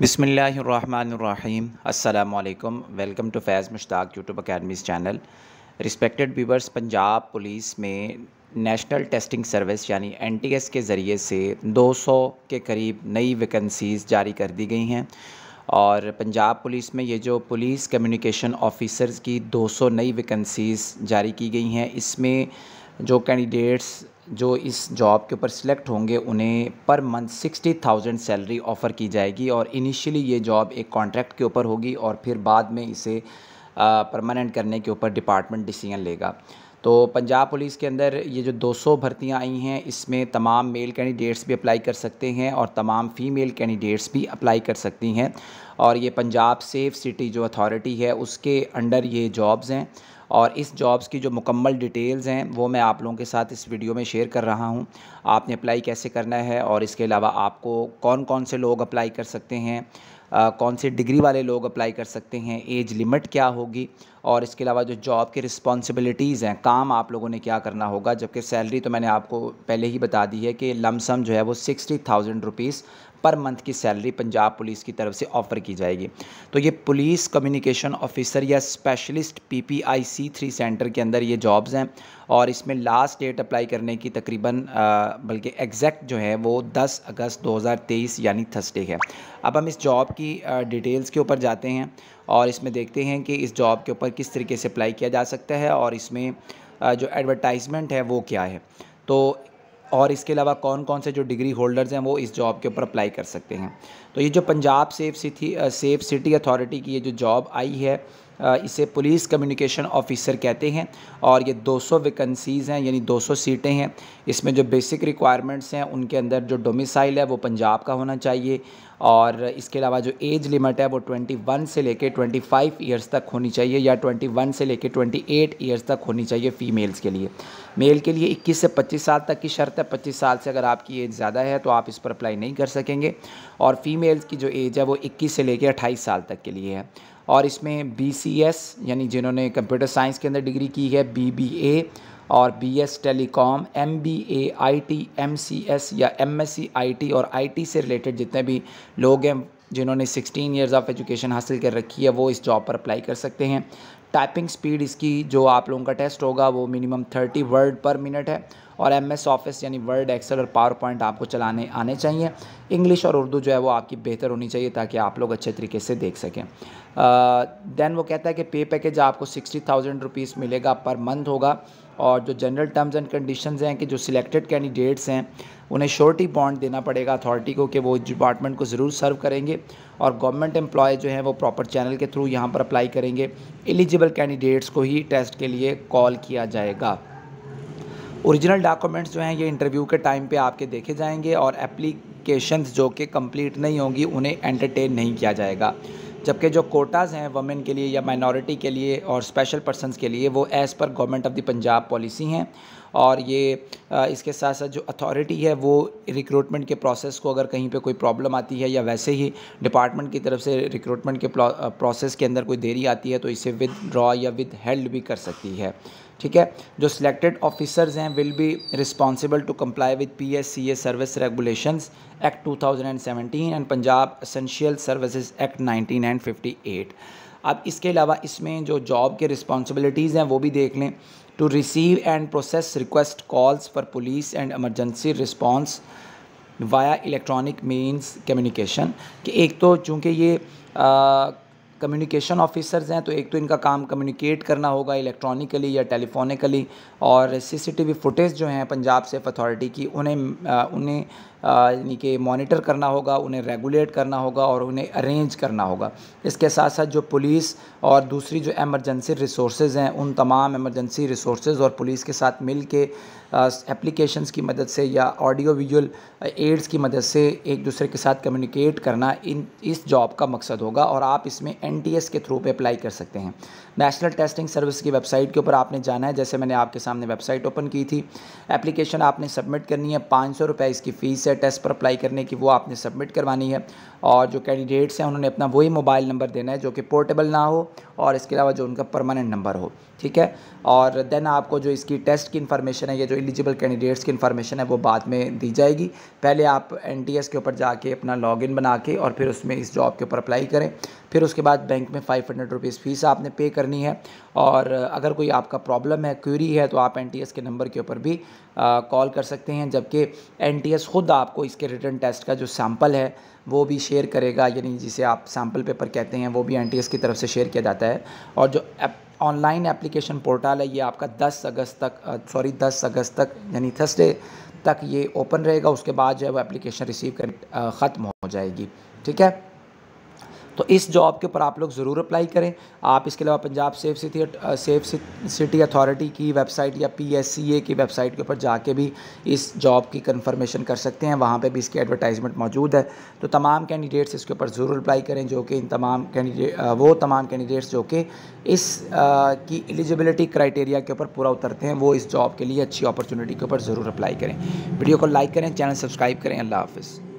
बिसमीम् अल्लाम welcome to Faiz Mushtaq YouTube academy's channel respected viewers Punjab police में national testing service यानी N T S के ज़रिए से 200 के करीब नई वैकेंसीज़ जारी कर दी गई हैं और पंजाब पुलिस में ये जो पुलिस कम्युनिकेशन ऑफिसर्स की 200 नई वैकेंसीज़ जारी की गई हैं इसमें जो कैंडिडेट्स जो इस जॉब के ऊपर सिलेक्ट होंगे उन्हें पर month sixty thousand salary offer की जाएगी और इनिशियली ये जॉब एक कॉन्ट्रैक्ट के ऊपर होगी और फिर बाद में इसे परमानेंट करने के ऊपर डिपार्टमेंट डिसीजन लेगा तो पंजाब पुलिस के अंदर ये जो 200 भर्तियां आई हैं इसमें तमाम मेल कैंडिडेट्स भी अप्लाई कर सकते हैं और तमाम फ़ीमेल कैंडिडेट्स भी अप्लाई कर सकती हैं और ये पंजाब सेफ सिटी जो अथॉरिटी है उसके अंडर ये जॉब्स हैं और इस जॉब्स की जो मुकम्मल डिटेल्स हैं वो मैं आप लोगों के साथ इस वीडियो में शेयर कर रहा हूं आपने अप्लाई कैसे करना है और इसके अलावा आपको कौन कौन से लोग अप्लाई कर सकते हैं आ, कौन से डिग्री वाले लोग अप्लाई कर सकते हैं एज लिमिट क्या होगी और इसके अलावा जो जॉब के रिस्पॉन्सिबिलिटीज़ हैं काम आप लोगों ने क्या करना होगा जबकि सैलरी तो मैंने आपको पहले ही बता दी है कि लमसम जो है वो sixty thousand rupees per month की सैलरी पंजाब पुलिस की तरफ से ऑफ़र की जाएगी तो ये पुलिस कम्युनिकेशन ऑफिसर या specialist P P I C three centre के अंदर ये जॉब्स हैं और इसमें लास्ट डेट अप्लाई करने की तकरीबन बल्कि एग्जैक्ट जो है वो 10 अगस्त 2023 यानी थर्सडे है अब हम इस जॉब की डिटेल्स के ऊपर जाते हैं और इसमें देखते हैं कि इस जॉब के ऊपर किस तरीके से अप्लाई किया जा सकता है और इसमें जो एडवर्टाइजमेंट है वो क्या है तो और इसके अलावा कौन कौन से जो डिग्री होल्डर्स हैं वो इस जॉब के ऊपर अप्लाई कर सकते हैं तो ये जो Punjab safe city safe city authority की ये जो जॉब आई है इसे पुलिस कम्युनिकेशन ऑफिसर कहते हैं और ये 200 वैकेंसीज़ हैं यानी 200 सीटें हैं इसमें जो बेसिक रिक्वायरमेंट्स हैं उनके अंदर जो डोमिसाइल है वो पंजाब का होना चाहिए और इसके अलावा जो एज लिमिट है वो 21 से लेके 25 इयर्स तक होनी चाहिए या 21 से लेके 28 इयर्स तक होनी चाहिए फ़ीमेल्स के लिए मेल के लिए 21 से 25 साल तक की शर्त है 25 साल से अगर आपकी एज ज़्यादा है तो आप इस पर अप्लाई नहीं कर सकेंगे और फीमेल्स की जो एज है वो 21 से लेके 28 साल तक के लिए है और इसमें बी यानी जिन्होंने कंप्यूटर साइंस के अंदर डिग्री की है बी और B S telecom M B A I T M C S या M S C I T और आई टी से रिलेटेड जितने भी लोग हैं जिन्होंने 16 इयर्स ऑफ एजुकेशन हासिल कर रखी है वो इस जॉब पर अप्लाई कर सकते हैं टाइपिंग स्पीड इसकी जो आप लोगों का टेस्ट होगा वो minimum thirty word per minute है और एम एस ऑफिस यानी वर्ड एक्सेल और पावर पॉइंट आपको चलाने आने चाहिए इंग्लिश और उर्दू जो है वो आपकी बेहतर होनी चाहिए ताकि आप लोग अच्छे तरीके से देख सकें देन वो कहता है कि पे पैकेज आपको सिक्सटी थाउजेंड रुपीज़ मिलेगा पर मंथ होगा और जो जनरल टर्म्स एंड कंडीशन हैं कि जो सिलेक्टेड कैंडिडेट्स हैं उन्हें शोर्टी बॉन्ड देना पड़ेगा अथॉरिटी को कि वो डिपार्टमेंट को ज़रूर सर्व करेंगे और गवर्नमेंट एम्प्लॉय जो हैं वो प्रॉपर चैनल के थ्रू यहाँ पर अप्लाई करेंगे एलिजिबल कैंडिडेट्स को ही टेस्ट के लिए कॉल किया जाएगा ओरिजिनल डॉक्यूमेंट्स जो हैं ये इंटरव्यू के टाइम पे आपके देखे जाएंगे और एप्लीकेशंस जो कि कंप्लीट नहीं होंगी उन्हें एंटरटेन नहीं किया जाएगा जबकि जो कोटाज़ हैं वमेन के लिए या माइनॉरिटी के लिए और स्पेशल पर्सनस के लिए वो as per government of the Punjab policy हैं और ये इसके साथ साथ जो अथॉरिटी है वो रिक्रूटमेंट के प्रोसेस को अगर कहीं पे कोई प्रॉब्लम आती है या वैसे ही डिपार्टमेंट की तरफ से रिक्रूटमेंट के प्रोसेस के अंदर कोई देरी आती है तो इसे विद ड्रॉ या विद हेल्ड भी कर सकती है ठीक है जो सिलेक्टेड ऑफिसर्स हैं will be responsible to comply with P S C A service regulation act thousand and and Punjab essential services act nineteen and fifty eight अब इसके अलावा इसमें जो जॉब के रिस्पॉन्सिबिलिटीज़ हैं वो भी देख लें to receive and process request calls for police and emergency response via electronic means communication कि एक तो चूँकि ये कम्युनिकेशन ऑफिसर्स हैं तो एक तो इनका काम कम्युनिकेट करना होगा इलेक्ट्रॉनिकली या टेलीफोनिकली और सीसीटीवी फुटेज जो हैं पंजाब सेफ अथॉरिटी की उन्हें आ, उन्हें यानी कि मॉनिटर करना होगा उन्हें रेगुलेट करना होगा और उन्हें अरेंज करना होगा इसके साथ साथ जो पुलिस और दूसरी जो एमरजेंसी रिसोर्सेज हैं उन तमाम एमरजेंसी रिसोर्सेज और पुलिस के साथ मिल के एप्लीकेशंस की मदद से या ऑडियो विजुअल एड्स की मदद से एक दूसरे के साथ कम्युनिकेट करना इन इस जॉब का मकसद होगा और आप इसमें एन के थ्रू पे अप्लाई कर सकते हैं नेशनल टेस्टिंग सर्विस की वेबसाइट के ऊपर आपने जाना है जैसे मैंने आपके सामने वेबसाइट ओपन की थी एप्लीकेशन आपने सबमिट करनी है पाँच सौ इसकी फ़ीस है से टेस्ट पर अप्लाई करने की वो आपने सबमिट करवानी है और जो कैंडिडेट्स हैं उन्होंने अपना वही मोबाइल नंबर देना है जो कि पोर्टेबल ना हो और इसके अलावा जो उनका परमानेंट नंबर हो ठीक है और देन आपको जो इसकी टेस्ट की इन्फॉर्मेशन है या जो एलिजिबल कैंडिडेट्स की इन्फॉर्मेशन है वो बाद में दी जाएगी पहले आप एन के ऊपर जाके अपना लॉग बना के और फिर उसमें इस जॉब के ऊपर अप्लाई करें फिर उसके बाद बैंक में फ़ाइव हंड्रेड रुपीज़ फ़ीस आपने पे करनी है और अगर कोई आपका प्रॉब्लम है क्यूरी है तो आप एन के नंबर के ऊपर भी कॉल कर सकते हैं जबकि एन ख़ुद आपको इसके रिटर्न टेस्ट का जो सैम्पल है वो भी शेयर करेगा यानी जिसे आप सैम्पल पेपर कहते हैं वो भी एन की तरफ से शेयर किया जाता है और जो ऑनलाइन एप्लीकेशन पोर्टल है ये आपका 10 अगस्त तक सॉरी 10 अगस्त तक यानी थर्सडे तक ये ओपन रहेगा उसके बाद जो है वो एप्लीकेशन रिसीव कर ख़त्म हो जाएगी ठीक है तो इस जॉब के ऊपर आप लोग ज़रूर अप्लाई करें आप इसके अलावा Punjab safe city safe city authority की वेबसाइट या पी की वेबसाइट के ऊपर जाके भी इस जॉब की कंफर्मेशन कर सकते हैं वहाँ पे भी इसकी एडवर्टाइजमेंट मौजूद है तो तमाम कैंडिडेट्स इसके ऊपर ज़रूर अप्लाई करें जो कि इन तमाम कैंडिडेट uh, वो तमाम कैंडिडेट्स जो कि इस आ, uh, की एलिजिबिलिटी क्राइटेरिया के ऊपर पूरा उतरते हैं वो इस जॉब के लिए अच्छी अपॉर्चुनिटी के ऊपर ज़रूर अप्लाई करें वीडियो को लाइक करें चैनल सब्सक्राइब करें अल्लाह हाफिज़